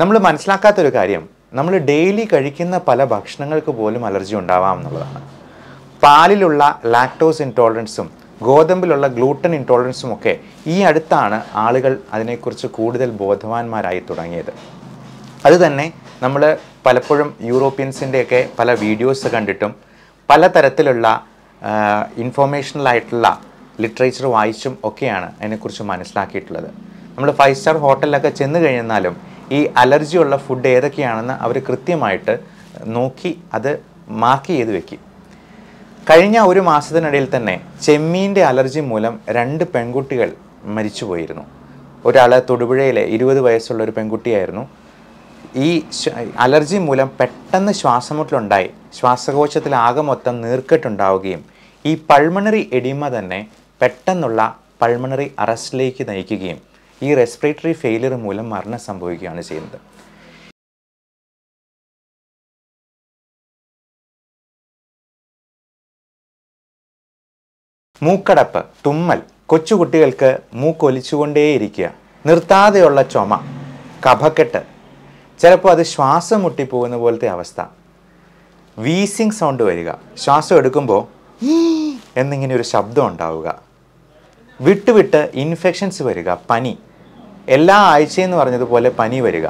നമ്മൾ മനസ്സിലാക്കാത്തൊരു കാര്യം നമ്മൾ ഡെയിലി കഴിക്കുന്ന പല ഭക്ഷണങ്ങൾക്ക് പോലും അലർജി ഉണ്ടാവാം എന്നുള്ളതാണ് പാലിലുള്ള ലാക്ടോസ് ഇൻടോളറൻസും ഗോതമ്പിലുള്ള ഗ്ലൂട്ടൻ ഇൻടോളറൻസും ഒക്കെ ഈ അടുത്താണ് ആളുകൾ അതിനെക്കുറിച്ച് കൂടുതൽ ബോധവാന്മാരായി തുടങ്ങിയത് അതുതന്നെ നമ്മൾ പലപ്പോഴും യൂറോപ്യൻസിൻ്റെയൊക്കെ പല വീഡിയോസ് കണ്ടിട്ടും പലതരത്തിലുള്ള ഇൻഫോർമേഷണലായിട്ടുള്ള ലിറ്ററേച്ചർ വായിച്ചും ഒക്കെയാണ് അതിനെക്കുറിച്ച് മനസ്സിലാക്കിയിട്ടുള്ളത് നമ്മൾ ഫൈവ് സ്റ്റാർ ഹോട്ടലിലൊക്കെ ചെന്ന് കഴിഞ്ഞാലും ഈ അലർജിയുള്ള ഫുഡ് ഏതൊക്കെയാണെന്ന് അവർ കൃത്യമായിട്ട് നോക്കി അത് മാർക്ക് ചെയ്ത് വെക്കും കഴിഞ്ഞ ഒരു മാസത്തിനിടയിൽ തന്നെ ചെമ്മീൻ്റെ അലർജി മൂലം രണ്ട് പെൺകുട്ടികൾ മരിച്ചുപോയിരുന്നു ഒരാൾ തൊടുപുഴയിലെ ഇരുപത് വയസ്സുള്ള ഒരു പെൺകുട്ടിയായിരുന്നു ഈ അലർജി മൂലം പെട്ടെന്ന് ശ്വാസമുട്ടലുണ്ടായി ശ്വാസകോശത്തിൽ ആകെ മൊത്തം നീർക്കെട്ടുണ്ടാവുകയും ഈ പൾമണറി എഡിമ തന്നെ പെട്ടെന്നുള്ള പൾമണറി അറസ്റ്റിലേക്ക് നയിക്കുകയും ഈ റെസ്പിറേറ്ററി ഫെയിലിയർ മൂലം മരണം സംഭവിക്കുകയാണ് ചെയ്യുന്നത് മൂക്കടപ്പ് തുമ്മൽ കൊച്ചുകുട്ടികൾക്ക് മൂക്കൊലിച്ചുകൊണ്ടേയിരിക്കുക നിർത്താതെയുള്ള ചുമ കഫക്കെട്ട് ചിലപ്പോൾ അത് ശ്വാസം മുട്ടിപ്പോകുന്ന പോലത്തെ അവസ്ഥ വീസിങ് സൗണ്ട് വരിക ശ്വാസം എടുക്കുമ്പോൾ എന്നിങ്ങനെ ഒരു ശബ്ദം ഉണ്ടാവുക വിട്ടുവിട്ട് ഇൻഫെക്ഷൻസ് വരിക പനി എല്ലാ ആഴ്ചയെന്ന് പറഞ്ഞതുപോലെ പനി വരിക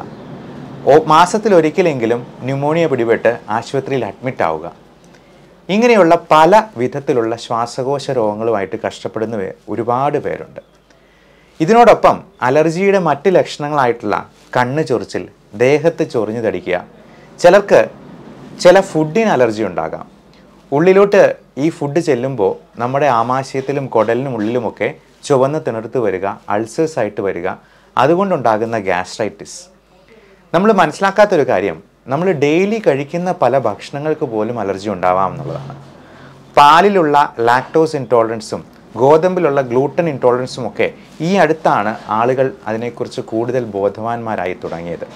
മാസത്തിലൊരിക്കലെങ്കിലും ന്യൂമോണിയ പിടിപെട്ട് ആശുപത്രിയിൽ അഡ്മിറ്റ് ആവുക ഇങ്ങനെയുള്ള പല വിധത്തിലുള്ള ശ്വാസകോശ രോഗങ്ങളുമായിട്ട് കഷ്ടപ്പെടുന്ന ഒരുപാട് പേരുണ്ട് ഇതിനോടൊപ്പം അലർജിയുടെ മറ്റ് ലക്ഷണങ്ങളായിട്ടുള്ള കണ്ണ് ചൊറിച്ചിൽ ദേഹത്ത് ചൊറിഞ്ഞു തടിക്കുക ചിലർക്ക് ചില ഫുഡിന് അലർജി ഉണ്ടാകാം ഉള്ളിലോട്ട് ഈ ഫുഡ് ചെല്ലുമ്പോൾ നമ്മുടെ ആമാശയത്തിലും കുടലിനും ഉള്ളിലുമൊക്കെ ചുവന്ന തിണർത്ത് വരിക അൾസേഴ്സ് ആയിട്ട് വരിക അതുകൊണ്ടുണ്ടാകുന്ന ഗ്യാസ്ട്രൈറ്റിസ് നമ്മൾ മനസ്സിലാക്കാത്തൊരു കാര്യം നമ്മൾ ഡെയിലി കഴിക്കുന്ന പല ഭക്ഷണങ്ങൾക്ക് പോലും അലർജി ഉണ്ടാവാം എന്നുള്ളതാണ് പാലിലുള്ള ലാക്ടോസ് ഇൻടോളറൻസും ഗോതമ്പിലുള്ള ഗ്ലൂട്ടൻ ഇൻടോളറൻസും ഒക്കെ ഈ അടുത്താണ് ആളുകൾ അതിനെക്കുറിച്ച് കൂടുതൽ ബോധവാന്മാരായി തുടങ്ങിയത്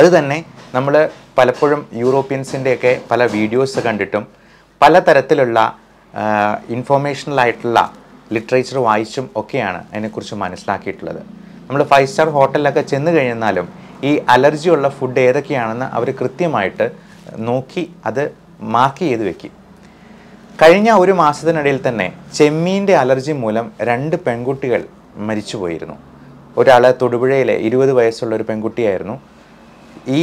അതുതന്നെ നമ്മൾ പലപ്പോഴും യൂറോപ്യൻസിൻ്റെയൊക്കെ പല വീഡിയോസ് കണ്ടിട്ടും പലതരത്തിലുള്ള ഇൻഫോർമേഷണലായിട്ടുള്ള ലിറ്ററേച്ചർ വായിച്ചും ഒക്കെയാണ് അതിനെക്കുറിച്ച് മനസ്സിലാക്കിയിട്ടുള്ളത് നമ്മൾ ഫൈവ് സ്റ്റാർ ഹോട്ടലിലൊക്കെ ചെന്ന് കഴിഞ്ഞാലും ഈ അലർജിയുള്ള ഫുഡ് ഏതൊക്കെയാണെന്ന് അവർ കൃത്യമായിട്ട് നോക്കി അത് മാർക്ക് ചെയ്ത് വെക്കും കഴിഞ്ഞ ഒരു മാസത്തിനിടയിൽ തന്നെ ചെമ്മീൻ്റെ അലർജി മൂലം രണ്ട് പെൺകുട്ടികൾ മരിച്ചുപോയിരുന്നു ഒരാൾ തൊടുപുഴയിലെ ഇരുപത് വയസ്സുള്ള ഒരു പെൺകുട്ടിയായിരുന്നു ഈ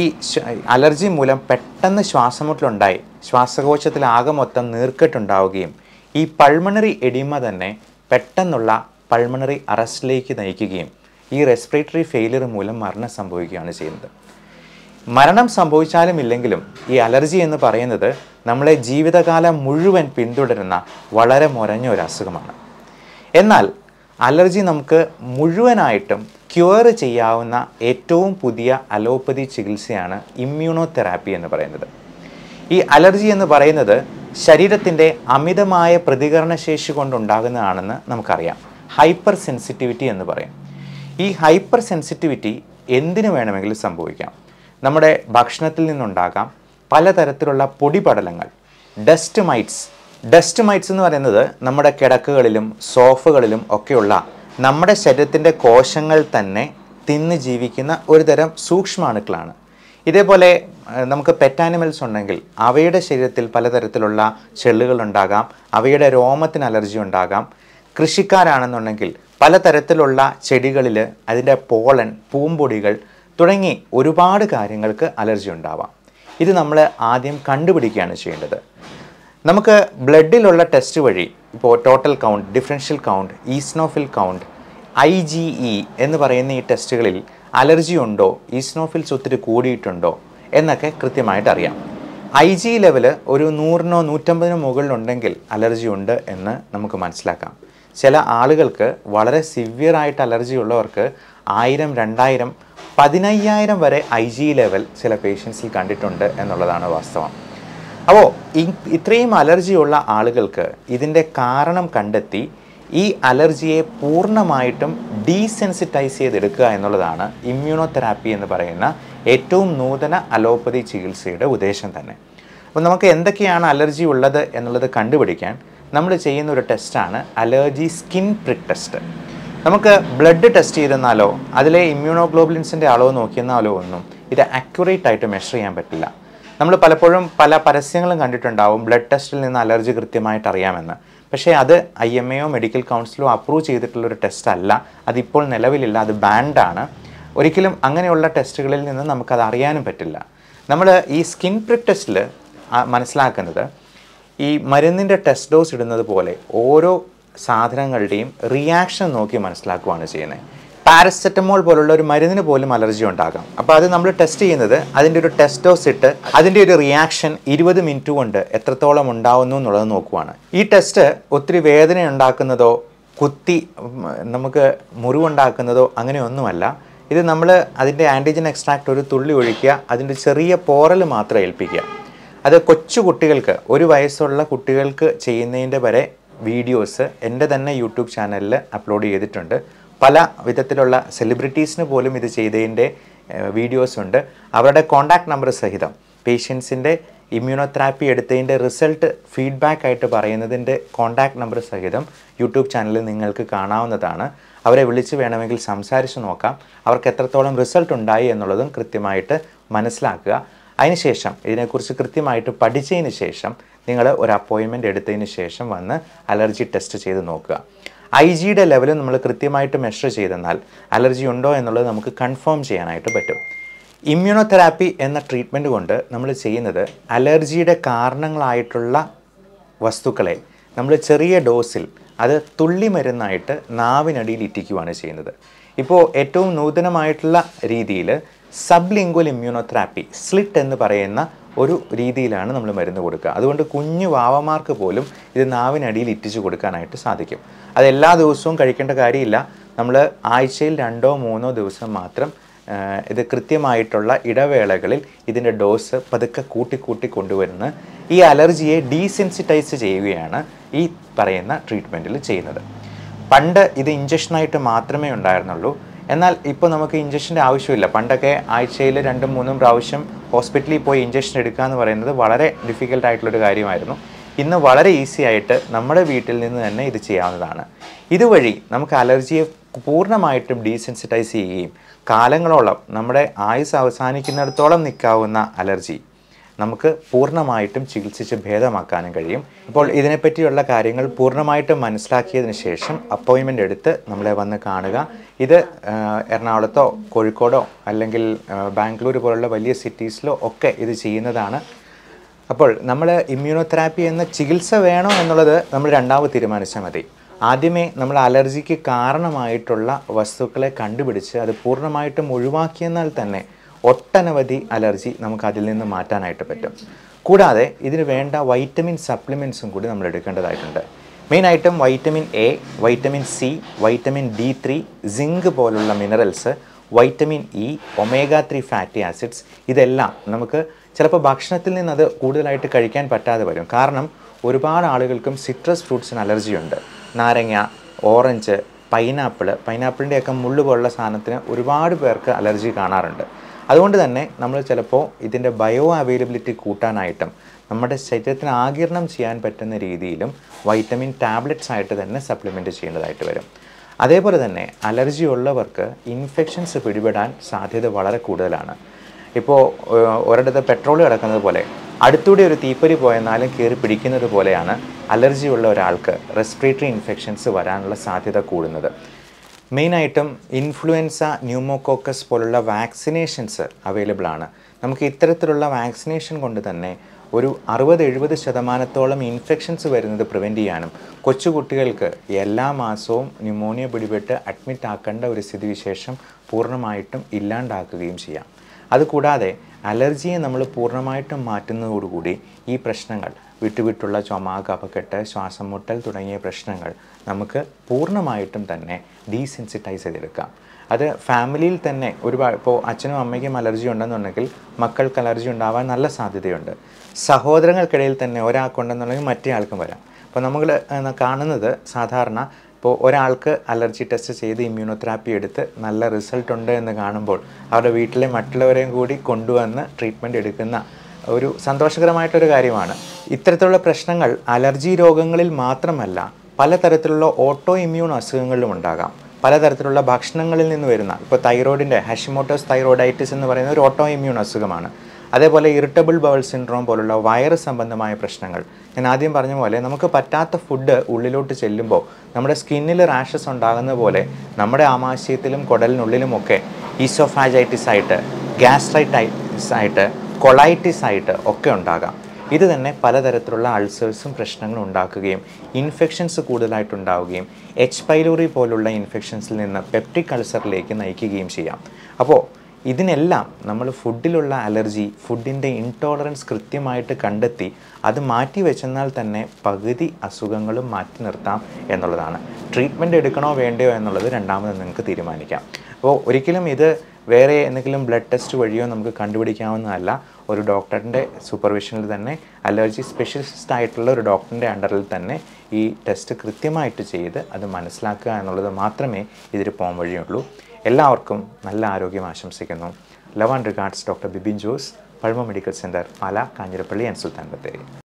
അലർജി മൂലം പെട്ടെന്ന് ശ്വാസമുട്ടലുണ്ടായി ശ്വാസകോശത്തിൽ ആകെ മൊത്തം നീർക്കെട്ടുണ്ടാവുകയും ഈ പൾമണറി എഡിമ തന്നെ പെട്ടെന്നുള്ള പൾമണറി അറസ്റ്റിലേക്ക് നയിക്കുകയും ഈ റെസ്പിറേറ്ററി ഫെയിലിയർ മൂലം മരണം സംഭവിക്കുകയാണ് ചെയ്യുന്നത് മരണം സംഭവിച്ചാലും ഇല്ലെങ്കിലും ഈ അലർജി എന്ന് പറയുന്നത് നമ്മളെ ജീവിതകാലം മുഴുവൻ പിന്തുടരുന്ന വളരെ മുരഞ്ഞ ഒരു അസുഖമാണ് എന്നാൽ അലർജി നമുക്ക് മുഴുവനായിട്ടും ക്യൂർ ചെയ്യാവുന്ന ഏറ്റവും പുതിയ അലോപ്പതി ചികിത്സയാണ് ഇമ്മ്യൂണോ തെറാപ്പി എന്ന് പറയുന്നത് ഈ അലർജി എന്ന് പറയുന്നത് ശരീരത്തിൻ്റെ അമിതമായ പ്രതികരണ ശേഷി കൊണ്ടുണ്ടാകുന്നതാണെന്ന് നമുക്കറിയാം ഹൈപ്പർ സെൻസിറ്റിവിറ്റി എന്ന് പറയും ഈ ഹൈപ്പർ സെൻസിറ്റിവിറ്റി എന്തിനു വേണമെങ്കിലും സംഭവിക്കാം നമ്മുടെ ഭക്ഷണത്തിൽ നിന്നുണ്ടാകാം പലതരത്തിലുള്ള പൊടിപടലങ്ങൾ ഡസ്റ്റ് മൈറ്റ്സ് ഡസ്റ്റ് മൈറ്റ്സ് എന്ന് പറയുന്നത് നമ്മുടെ കിടക്കുകളിലും സോഫകളിലും ഒക്കെയുള്ള നമ്മുടെ ശരീരത്തിൻ്റെ കോശങ്ങൾ തന്നെ തിന്ന് ജീവിക്കുന്ന ഒരു തരം സൂക്ഷ്മാണുക്കളാണ് ഇതേപോലെ നമുക്ക് പെറ്റ് ഉണ്ടെങ്കിൽ അവയുടെ ശരീരത്തിൽ പലതരത്തിലുള്ള ചെള്ളുകൾ ഉണ്ടാകാം അവയുടെ രോമത്തിന് അലർജി ഉണ്ടാകാം കൃഷിക്കാരാണെന്നുണ്ടെങ്കിൽ പലതരത്തിലുള്ള ചെടികളിൽ അതിൻ്റെ പോളൻ പൂമ്പൊടികൾ തുടങ്ങി ഒരുപാട് കാര്യങ്ങൾക്ക് അലർജി ഉണ്ടാവാം ഇത് നമ്മൾ ആദ്യം കണ്ടുപിടിക്കുകയാണ് ചെയ്യേണ്ടത് നമുക്ക് ബ്ലഡിലുള്ള ടെസ്റ്റ് വഴി ഇപ്പോൾ total count differential count eosinophil count I G E എന്ന് പറയുന്ന ഈ ടെസ്റ്റുകളിൽ അലർജി ഉണ്ടോ ഈസ്നോഫിൽസ് ഒത്തിരി കൂടിയിട്ടുണ്ടോ എന്നൊക്കെ കൃത്യമായിട്ട് അറിയാം ഐ ജി ലെവൽ ഒരു നൂറിനോ നൂറ്റമ്പതിനോ മുകളിലുണ്ടെങ്കിൽ അലർജി ഉണ്ട് എന്ന് നമുക്ക് മനസ്സിലാക്കാം ചില ആളുകൾക്ക് വളരെ സിവിയറായിട്ട് അലർജി ഉള്ളവർക്ക് ആയിരം രണ്ടായിരം പതിനയ്യായിരം വരെ ഐ ജി ലെവൽ ചില പേഷ്യൻസിൽ കണ്ടിട്ടുണ്ട് എന്നുള്ളതാണ് വാസ്തവം അപ്പോൾ ഇത്രയും അലർജിയുള്ള ആളുകൾക്ക് ഇതിൻ്റെ കാരണം കണ്ടെത്തി ഈ അലർജിയെ പൂർണ്ണമായിട്ടും ഡീസെൻസിറ്റൈസ് ചെയ്തെടുക്കുക എന്നുള്ളതാണ് ഇമ്മ്യൂണോതെറാപ്പി എന്ന് പറയുന്ന ഏറ്റവും നൂതന അലോപ്പതി ചികിത്സയുടെ ഉദ്ദേശം തന്നെ അപ്പോൾ നമുക്ക് എന്തൊക്കെയാണ് അലർജി ഉള്ളത് എന്നുള്ളത് കണ്ടുപിടിക്കാൻ നമ്മൾ ചെയ്യുന്ന ഒരു ടെസ്റ്റാണ് അലർജി സ്കിൻ പ്രിക് ടെസ്റ്റ് നമുക്ക് ബ്ലഡ് ടെസ്റ്റ് ചെയ്തെന്നാലോ അതിലെ ഇമ്മ്യൂണോഗ്ലോബ്ലിൻസിൻ്റെ അളവ് നോക്കിയെന്നാലോ ഒന്നും ഇത് അക്യുറേറ്റ് ആയിട്ട് മെഷർ ചെയ്യാൻ പറ്റില്ല നമ്മൾ പലപ്പോഴും പല പരസ്യങ്ങളും കണ്ടിട്ടുണ്ടാവും ബ്ലഡ് ടെസ്റ്റിൽ നിന്ന് അലർജി കൃത്യമായിട്ട് അറിയാമെന്ന് പക്ഷേ അത് ഐ എം എയോ മെഡിക്കൽ കൗൺസിലോ അപ്രൂവ് ചെയ്തിട്ടുള്ള ഒരു ടെസ്റ്റ് അല്ല അതിപ്പോൾ നിലവിലില്ല അത് ബാൻഡാണ് ഒരിക്കലും അങ്ങനെയുള്ള ടെസ്റ്റുകളിൽ നിന്ന് നമുക്കത് അറിയാനും പറ്റില്ല നമ്മൾ ഈ സ്കിൻ പ്രിക് ടെസ്റ്റിൽ മനസ്സിലാക്കുന്നത് ഈ മരുന്നിൻ്റെ ടെസ്റ്റ് ഡോസ് ഇടുന്നത് പോലെ ഓരോ സാധനങ്ങളുടെയും റിയാക്ഷൻ നോക്കി മനസ്സിലാക്കുകയാണ് ചെയ്യുന്നത് പാരസെറ്റമോൾ പോലുള്ള ഒരു മരുന്നിന് പോലും അലർജി ഉണ്ടാകാം അപ്പോൾ അത് നമ്മൾ ടെസ്റ്റ് ചെയ്യുന്നത് അതിൻ്റെ ഒരു ടെസ്റ്റ് ഡോസ് ഇട്ട് അതിൻ്റെ ഒരു റിയാക്ഷൻ ഇരുപത് മിനിറ്റ് കൊണ്ട് എത്രത്തോളം ഉണ്ടാവുന്നു എന്നുള്ളത് നോക്കുവാണ് ഈ ടെസ്റ്റ് ഒത്തിരി വേദന ഉണ്ടാക്കുന്നതോ കുത്തി നമുക്ക് മുറിവുണ്ടാക്കുന്നതോ അങ്ങനെയൊന്നുമല്ല ഇത് നമ്മൾ അതിൻ്റെ ആൻറ്റിജൻ എക്സ്ട്രാക്ട് ഒരു തുള്ളി ഒഴിക്കുക അതിൻ്റെ ചെറിയ പോറൽ മാത്രം ഏൽപ്പിക്കുക അത് കൊച്ചു കുട്ടികൾക്ക് ഒരു വയസ്സുള്ള കുട്ടികൾക്ക് ചെയ്യുന്നതിൻ്റെ വരെ വീഡിയോസ് എൻ്റെ തന്നെ യൂട്യൂബ് ചാനലിൽ അപ്ലോഡ് ചെയ്തിട്ടുണ്ട് പല വിധത്തിലുള്ള സെലിബ്രിറ്റീസിന് പോലും ഇത് ചെയ്തതിൻ്റെ വീഡിയോസ് ഉണ്ട് അവരുടെ കോണ്ടാക്ട് നമ്പർ സഹിതം പേഷ്യൻസിൻ്റെ ഇമ്മ്യൂണോതെറാപ്പി എടുത്തതിൻ്റെ റിസൾട്ട് ഫീഡ്ബാക്ക് ആയിട്ട് പറയുന്നതിൻ്റെ കോണ്ടാക്ട് നമ്പർ സഹിതം യൂട്യൂബ് ചാനലിൽ നിങ്ങൾക്ക് കാണാവുന്നതാണ് അവരെ വിളിച്ച് വേണമെങ്കിൽ സംസാരിച്ച് നോക്കാം അവർക്ക് എത്രത്തോളം റിസൾട്ട് ഉണ്ടായി എന്നുള്ളതും കൃത്യമായിട്ട് മനസ്സിലാക്കുക അതിനുശേഷം ഇതിനെക്കുറിച്ച് കൃത്യമായിട്ട് പഠിച്ചതിന് ശേഷം നിങ്ങൾ ഒരു അപ്പോയിൻമെൻറ്റ് എടുത്തതിന് ശേഷം വന്ന് അലർജി ടെസ്റ്റ് ചെയ്ത് നോക്കുക ഐ ജിയുടെ ലെവൽ നമ്മൾ കൃത്യമായിട്ട് മെഷർ ചെയ്തെന്നാൽ അലർജി ഉണ്ടോ എന്നുള്ളത് നമുക്ക് കൺഫേം ചെയ്യാനായിട്ട് പറ്റും ഇമ്മ്യൂണോതെറാപ്പി എന്ന ട്രീറ്റ്മെൻറ്റ് കൊണ്ട് നമ്മൾ ചെയ്യുന്നത് അലർജിയുടെ കാരണങ്ങളായിട്ടുള്ള വസ്തുക്കളെ നമ്മൾ ചെറിയ ഡോസിൽ അത് തുള്ളി മരുന്നായിട്ട് നാവിനടിയിൽ ഇറ്റിക്കുവാണ് ചെയ്യുന്നത് ഇപ്പോൾ ഏറ്റവും നൂതനമായിട്ടുള്ള രീതിയിൽ സബ്ലിംഗ്വൽ ഇമ്മ്യൂണോതെറാപ്പി സ്ലിറ്റ് എന്ന് പറയുന്ന ഒരു രീതിയിലാണ് നമ്മൾ മരുന്ന് കൊടുക്കുക അതുകൊണ്ട് കുഞ്ഞു വാവമാർക്ക് പോലും ഇത് നാവിനടിയിൽ ഇറ്റിച്ച് കൊടുക്കാനായിട്ട് സാധിക്കും അത് എല്ലാ ദിവസവും കഴിക്കേണ്ട കാര്യമില്ല നമ്മൾ ആഴ്ചയിൽ രണ്ടോ മൂന്നോ ദിവസം മാത്രം ഇത് കൃത്യമായിട്ടുള്ള ഇടവേളകളിൽ ഇതിൻ്റെ ഡോസ് പതുക്കെ കൂട്ടിക്കൂട്ടി കൊണ്ടുവരുന്ന ഈ അലർജിയെ ഡീസെൻസിറ്റൈസ് ചെയ്യുകയാണ് ഈ പറയുന്ന ട്രീറ്റ്മെൻറ്റിൽ ചെയ്യുന്നത് പണ്ട് ഇത് ഇഞ്ചക്ഷനായിട്ട് മാത്രമേ ഉണ്ടായിരുന്നുള്ളൂ എന്നാൽ ഇപ്പോൾ നമുക്ക് ഇഞ്ചക്ഷൻ്റെ ആവശ്യമില്ല പണ്ടൊക്കെ ആഴ്ചയിൽ രണ്ടും മൂന്നും പ്രാവശ്യം ഹോസ്പിറ്റലിൽ പോയി ഇഞ്ചക്ഷൻ എടുക്കുക എന്ന് പറയുന്നത് വളരെ ഡിഫിക്കൽട്ട് ആയിട്ടുള്ളൊരു കാര്യമായിരുന്നു ഇന്ന് വളരെ ഈസി ആയിട്ട് നമ്മുടെ വീട്ടിൽ നിന്ന് തന്നെ ഇത് ചെയ്യാവുന്നതാണ് ഇതുവഴി നമുക്ക് അലർജിയെ പൂർണ്ണമായിട്ടും ഡീസെൻസിറ്റൈസ് ചെയ്യുകയും കാലങ്ങളോളം നമ്മുടെ ആയുസ് അവസാനിക്കുന്നിടത്തോളം നിൽക്കാവുന്ന അലർജി നമുക്ക് പൂർണ്ണമായിട്ടും ചികിത്സിച്ച് ഭേദമാക്കാനും കഴിയും അപ്പോൾ ഇതിനെപ്പറ്റിയുള്ള കാര്യങ്ങൾ പൂർണ്ണമായിട്ടും മനസ്സിലാക്കിയതിന് ശേഷം അപ്പോയിൻമെൻ്റ് എടുത്ത് നമ്മളെ വന്ന് കാണുക ഇത് എറണാകുളത്തോ കോഴിക്കോടോ അല്ലെങ്കിൽ ബാംഗ്ലൂർ പോലുള്ള വലിയ സിറ്റീസിലോ ഒക്കെ ഇത് ചെയ്യുന്നതാണ് അപ്പോൾ നമ്മൾ ഇമ്മ്യൂണോതെറാപ്പി എന്ന ചികിത്സ വേണോ എന്നുള്ളത് നമ്മൾ രണ്ടാമത് തീരുമാനിച്ചാൽ മതി ആദ്യമേ നമ്മൾ അലർജിക്ക് കാരണമായിട്ടുള്ള വസ്തുക്കളെ കണ്ടുപിടിച്ച് അത് പൂർണ്ണമായിട്ടും ഒഴിവാക്കിയെന്നാൽ തന്നെ ഒട്ടനവധി അലർജി നമുക്ക് അതിൽ നിന്ന് മാറ്റാനായിട്ട് പറ്റും കൂടാതെ ഇതിന് വേണ്ട വൈറ്റമിൻ സപ്ലിമെൻസും കൂടി നമ്മൾ എടുക്കേണ്ടതായിട്ടുണ്ട് മെയിനായിട്ടും vitamin A vitamin C vitamin D three zinc പോലുള്ള minerals vitamin E omega three fatty acids ഇതെല്ലാം നമുക്ക് ചിലപ്പോൾ ഭക്ഷണത്തിൽ നിന്നത് കൂടുതലായിട്ട് കഴിക്കാൻ പറ്റാതെ വരും കാരണം ഒരുപാട് ആളുകൾക്കും സിട്രസ് ഫ്രൂട്ട്സിന് അലർജിയുണ്ട് നാരങ്ങ ഓറഞ്ച് പൈനാപ്പിൾ പൈനാപ്പിളിൻ്റെയൊക്കെ മുള്ളു പോലുള്ള സാധനത്തിന് ഒരുപാട് പേർക്ക് അലർജി കാണാറുണ്ട് അതുകൊണ്ട് തന്നെ നമ്മൾ ചിലപ്പോൾ ഇതിൻ്റെ ബയോ അവൈലബിലിറ്റി കൂട്ടാനായിട്ടും നമ്മുടെ ശരീരത്തിന് ആകിരണം ചെയ്യാൻ പറ്റുന്ന രീതിയിലും വൈറ്റമിൻ ടാബ്ലറ്റ്സ് ആയിട്ട് തന്നെ സപ്ലിമെൻറ്റ് ചെയ്യേണ്ടതായിട്ട് വരും അതേപോലെ തന്നെ അലർജി ഉള്ളവർക്ക് ഇൻഫെക്ഷൻസ് പിടിപെടാൻ സാധ്യത വളരെ കൂടുതലാണ് ഇപ്പോൾ ഒരിടത്ത് പെട്രോൾ കിടക്കുന്നത് പോലെ അടുത്തൂടെ ഒരു തീപ്പരി പോയെന്നാലും കയറി പിടിക്കുന്നത് പോലെയാണ് അലർജി ഉള്ള ഒരാൾക്ക് റെസ്പിറേറ്ററി ഇൻഫെക്ഷൻസ് വരാനുള്ള സാധ്യത കൂടുന്നത് മെയിനായിട്ടും ഇൻഫ്ലുവൻസ ന്യൂമോകോക്കസ് പോലുള്ള വാക്സിനേഷൻസ് അവൈലബിൾ ആണ് നമുക്ക് ഇത്തരത്തിലുള്ള വാക്സിനേഷൻ കൊണ്ട് തന്നെ ഒരു അറുപത് എഴുപത് ശതമാനത്തോളം ഇൻഫെക്ഷൻസ് വരുന്നത് പ്രിവെൻറ്റ് ചെയ്യാനും കൊച്ചുകുട്ടികൾക്ക് എല്ലാ മാസവും ന്യൂമോണിയ പിടിപെട്ട് അഡ്മിറ്റ് ആക്കേണ്ട ഒരു സ്ഥിതിവിശേഷം പൂർണ്ണമായിട്ടും ഇല്ലാണ്ടാക്കുകയും ചെയ്യാം അതുകൂടാതെ അലർജിയെ നമ്മൾ പൂർണ്ണമായിട്ടും മാറ്റുന്നതോടുകൂടി ഈ പ്രശ്നങ്ങൾ വിട്ടുവിട്ടുള്ള ചുമ കഫക്കെട്ട് ശ്വാസം മുട്ടൽ തുടങ്ങിയ പ്രശ്നങ്ങൾ നമുക്ക് പൂർണ്ണമായിട്ടും തന്നെ ഡീസെൻസിറ്റൈസ് ചെയ്തെടുക്കാം അത് ഫാമിലിയിൽ തന്നെ ഒരു ഇപ്പോൾ അച്ഛനും അമ്മയ്ക്കും അലർജി ഉണ്ടെന്നുണ്ടെങ്കിൽ മക്കൾക്ക് അലർജി ഉണ്ടാവാൻ നല്ല സാധ്യതയുണ്ട് സഹോദരങ്ങൾക്കിടയിൽ തന്നെ ഒരാൾക്കുണ്ടെന്നുണ്ടെങ്കിൽ മറ്റേ ആൾക്കും വരാം അപ്പോൾ നമ്മൾ കാണുന്നത് സാധാരണ ഇപ്പോൾ ഒരാൾക്ക് അലർജി ടെസ്റ്റ് ചെയ്ത് ഇമ്മ്യൂണോതെറാപ്പി എടുത്ത് നല്ല റിസൾട്ട് ഉണ്ട് എന്ന് കാണുമ്പോൾ അവരുടെ വീട്ടിലെ മറ്റുള്ളവരെയും കൂടി കൊണ്ടുവന്ന് ട്രീറ്റ്മെൻറ്റ് എടുക്കുന്ന ഒരു സന്തോഷകരമായിട്ടൊരു കാര്യമാണ് ഇത്തരത്തിലുള്ള പ്രശ്നങ്ങൾ അലർജി രോഗങ്ങളിൽ മാത്രമല്ല പലതരത്തിലുള്ള ഓട്ടോ ഇമ്മ്യൂൺ അസുഖങ്ങളിലും ഉണ്ടാകാം പലതരത്തിലുള്ള ഭക്ഷണങ്ങളിൽ നിന്ന് വരുന്ന ഇപ്പോൾ തൈറോയിഡിൻ്റെ ഹാഷിമോട്ടോസ് തൈറോയിഡൈറ്റിസ് എന്ന് പറയുന്ന ഒരു ഓട്ടോ ഇമ്മ്യൂൺ അസുഖമാണ് അതേപോലെ ഇറിറ്റബിൾ ബവൽ സിൻഡ്രോം പോലുള്ള വൈറസ് സംബന്ധമായ പ്രശ്നങ്ങൾ ഞാൻ ആദ്യം പറഞ്ഞ പോലെ നമുക്ക് പറ്റാത്ത ഫുഡ് ഉള്ളിലോട്ട് ചെല്ലുമ്പോൾ നമ്മുടെ സ്കിന്നിൽ റാഷസ് ഉണ്ടാകുന്ന പോലെ നമ്മുടെ ആമാശയത്തിലും കുടലിനുള്ളിലുമൊക്കെ ഈസോഫാജൈറ്റിസ് ആയിട്ട് ഗ്യാസ്ട്രൈറ്റൈറ്റിസ് ആയിട്ട് കൊളൈറ്റിസ് ആയിട്ട് ഒക്കെ ഉണ്ടാകാം ഇത് തന്നെ പലതരത്തിലുള്ള അൾസേഴ്സും പ്രശ്നങ്ങളും ഉണ്ടാക്കുകയും ഇൻഫെക്ഷൻസ് കൂടുതലായിട്ടുണ്ടാവുകയും എച്ച് പൈലോറി പോലുള്ള ഇൻഫെക്ഷൻസിൽ നിന്ന് പെപ്റ്റിക് അൾസറിലേക്ക് നയിക്കുകയും ചെയ്യാം അപ്പോൾ ഇതിനെല്ലാം നമ്മൾ ഫുഡിലുള്ള അലർജി ഫുഡിൻ്റെ ഇൻടോളറൻസ് കൃത്യമായിട്ട് കണ്ടെത്തി അത് മാറ്റി വെച്ചെന്നാൽ തന്നെ പകുതി അസുഖങ്ങളും മാറ്റി നിർത്താം എന്നുള്ളതാണ് ട്രീറ്റ്മെൻറ്റ് എടുക്കണോ വേണ്ടയോ എന്നുള്ളത് രണ്ടാമത് നിങ്ങൾക്ക് തീരുമാനിക്കാം അപ്പോൾ ഒരിക്കലും ഇത് വേറെ എന്തെങ്കിലും ബ്ലഡ് ടെസ്റ്റ് വഴിയോ നമുക്ക് കണ്ടുപിടിക്കാവുന്നതല്ല ഒരു ഡോക്ടറിൻ്റെ സൂപ്പർവിഷനിൽ തന്നെ അലർജി സ്പെഷ്യലിസ്റ്റ് ആയിട്ടുള്ള ഒരു ഡോക്ടറിൻ്റെ അണ്ടറിൽ തന്നെ ഈ ടെസ്റ്റ് കൃത്യമായിട്ട് ചെയ്ത് അത് മനസ്സിലാക്കുക എന്നുള്ളത് മാത്രമേ ഇതിൽ പോകാൻ വഴിയുള്ളൂ എല്ലാവർക്കും നല്ല ആരോഗ്യം ആശംസിക്കുന്നു love and regards doctor Bibin Jose Pazhama medical centre Pala Kanjirappally and Sultan Bathery